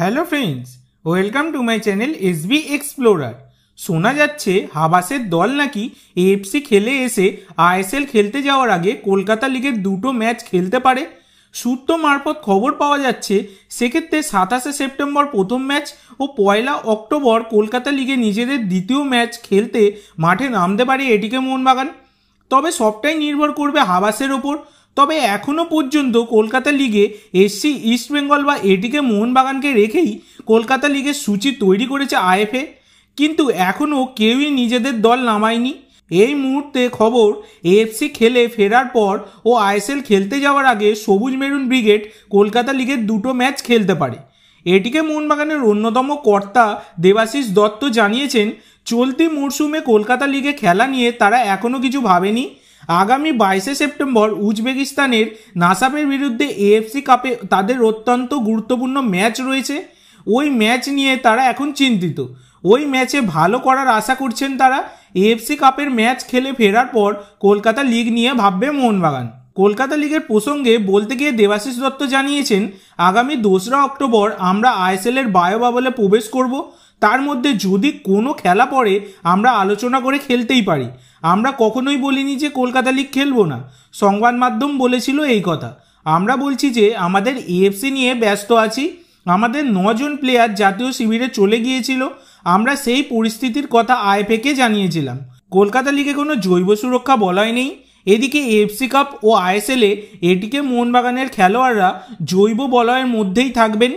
hello friends welcome to my channel B explorer শোনা যাচ্ছে হাবাসের দল নাকি এএফসি খেলে এসে আইএসএল খেলতে যাওয়ার আগে কলকাতা লিগের দুটো ম্যাচ খেলতে পারে সূত্র মারফত খবর পাওয়া যাচ্ছে সেক্ষেত্রে সাতাশে সেপ্টেম্বর প্রথম ম্যাচ ও পয়লা অক্টোবর কলকাতা লিগে নিজেদের দ্বিতীয় ম্যাচ খেলতে মাঠে নামতে পারে এটিকে মোহনবাগান তবে সবটাই নির্ভর করবে হাবাসের ওপর তবে এখনও পর্যন্ত কলকাতা লিগে এসসি ইস্টবেঙ্গল বা এটিকে মোহনবাগানকে রেখেই কলকাতা লিগের সূচি তৈরি করেছে আইএফএ কিন্তু এখনও কেউই নিজেদের দল নামায়নি এই মুহূর্তে খবর এফসি খেলে ফেরার পর ও আইএসএল খেলতে যাওয়ার আগে সবুজ মেরুন ব্রিগেড কলকাতা লিগের দুটো ম্যাচ খেলতে পারে এটিকে মোহনবাগানের অন্যতম কর্তা দেবাশিস দত্ত জানিয়েছেন চলতি মরশুমে কলকাতা লিগে খেলা নিয়ে তারা এখনও কিছু ভাবেনি আগামী বাইশে সেপ্টেম্বর উজবেকিস্তানের নাসাবের বিরুদ্ধে এএফসি কাপে তাদের অত্যন্ত গুরুত্বপূর্ণ ম্যাচ রয়েছে ওই ম্যাচ নিয়ে তারা এখন চিন্তিত ওই ম্যাচে ভালো করার আশা করছেন তারা এএফসি কাপের ম্যাচ খেলে ফেরার পর কলকাতা লিগ নিয়ে ভাববে মোহনবাগান কলকাতা লিগের প্রসঙ্গে বলতে গিয়ে দেবাশিস দত্ত জানিয়েছেন আগামী দোসরা অক্টোবর আমরা আইএসএলের বায়ো প্রবেশ করব তার মধ্যে যদি কোনো খেলা পড়ে আমরা আলোচনা করে খেলতেই পারি আমরা কখনোই বলিনি যে কলকাতা লিগ খেলবো না সংবাদ মাধ্যম বলেছিল এই কথা আমরা বলছি যে আমাদের এএফসি নিয়ে ব্যস্ত আছি আমাদের নজন প্লেয়ার জাতীয় শিবিরে চলে গিয়েছিল আমরা সেই পরিস্থিতির কথা আইএফএকে জানিয়েছিলাম কলকাতা লিগে কোনো জৈব সুরক্ষা বলয় নেই এদিকে এফসি কাপ ও আইএসএলে এটিকে মোহনবাগানের খেলোয়াড়রা জৈব বলয়ের মধ্যেই থাকবেন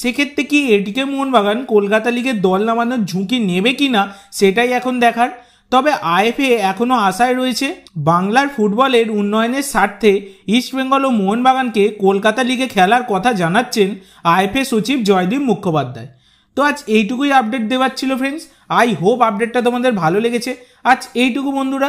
সেক্ষেত্রে কি এটিকে মোহনবাগান কলকাতা লিগে দল নামানোর ঝুঁকি নেবে কি না সেটাই এখন দেখার তবে আইএফএ এখনও আশায় রয়েছে বাংলার ফুটবলের উন্নয়নের স্বার্থে ইস্টবেঙ্গল ও মোহনবাগানকে কলকাতা লিগে খেলার কথা জানাচ্ছেন আইএফএ সচিব জয়দীপ মুখোপাধ্যায় তো আজ এইটুকুই আপডেট দেওয়ার ছিল ফ্রেন্ডস আই হোপ আপডেটটা তোমাদের ভালো লেগেছে আজ এইটুকু বন্ধুরা